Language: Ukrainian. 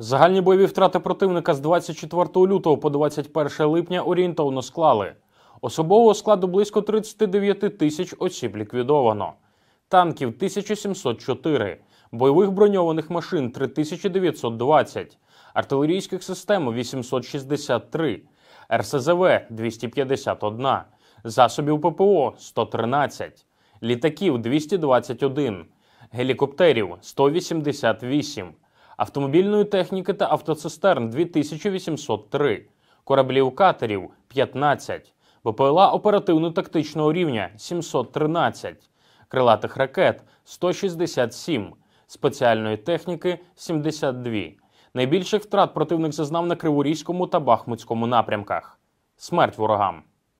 Загальні бойові втрати противника з 24 лютого по 21 липня орієнтовно склали. Особового складу близько 39 тисяч осіб ліквідовано, танків 1704, бойових броньованих машин 3920, артилерійських систем 863, РСЗВ 251, засобів ППО 113, літаків 221, гелікоптерів 188 автомобільної техніки та автоцистерн 2803, кораблів катерів 15, БПЛА оперативно-тактичного рівня 713, крилатих ракет 167, спеціальної техніки 72. Найбільших втрат противник зазнав на Криворізькому та Бахмутському напрямках. Смерть ворогам.